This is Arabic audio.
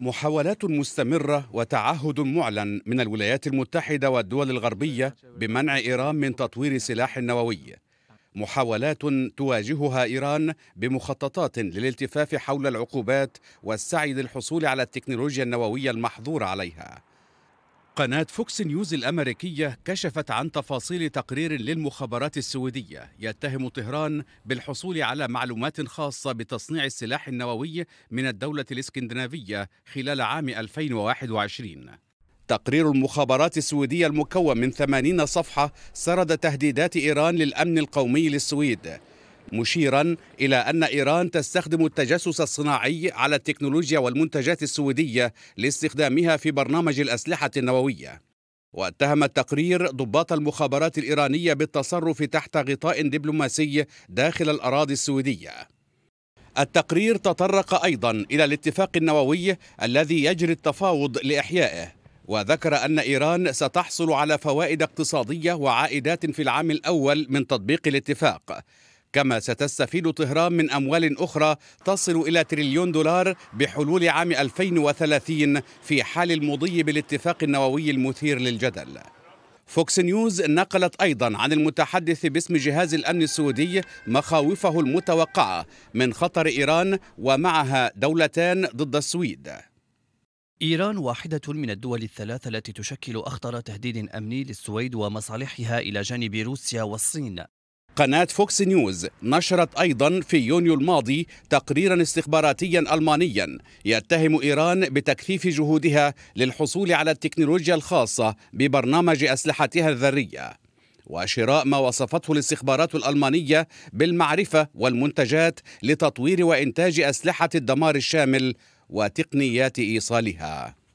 محاولات مستمرة وتعهد معلن من الولايات المتحدة والدول الغربية بمنع إيران من تطوير سلاح نووي محاولات تواجهها إيران بمخططات للالتفاف حول العقوبات والسعي للحصول على التكنولوجيا النووية المحظور عليها قناة فوكس نيوز الأمريكية كشفت عن تفاصيل تقرير للمخابرات السويدية يتهم طهران بالحصول على معلومات خاصة بتصنيع السلاح النووي من الدولة الإسكندنافية خلال عام 2021 تقرير المخابرات السويدية المكون من 80 صفحة سرد تهديدات إيران للأمن القومي للسويد مشيرا إلى أن إيران تستخدم التجسس الصناعي على التكنولوجيا والمنتجات السويدية لاستخدامها في برنامج الأسلحة النووية واتهم التقرير ضباط المخابرات الإيرانية بالتصرف تحت غطاء دبلوماسي داخل الأراضي السويدية التقرير تطرق أيضا إلى الاتفاق النووي الذي يجري التفاوض لإحيائه وذكر أن إيران ستحصل على فوائد اقتصادية وعائدات في العام الأول من تطبيق الاتفاق كما ستستفيد طهران من أموال أخرى تصل إلى تريليون دولار بحلول عام 2030 في حال المضي بالاتفاق النووي المثير للجدل فوكس نيوز نقلت أيضا عن المتحدث باسم جهاز الأمن السعودي مخاوفه المتوقعة من خطر إيران ومعها دولتان ضد السويد إيران واحدة من الدول الثلاثة التي تشكل أخطر تهديد أمني للسويد ومصالحها إلى جانب روسيا والصين قناة فوكس نيوز نشرت أيضا في يونيو الماضي تقريرا استخباراتيا ألمانيا يتهم إيران بتكثيف جهودها للحصول على التكنولوجيا الخاصة ببرنامج أسلحتها الذرية وشراء ما وصفته الاستخبارات الألمانية بالمعرفة والمنتجات لتطوير وإنتاج أسلحة الدمار الشامل وتقنيات إيصالها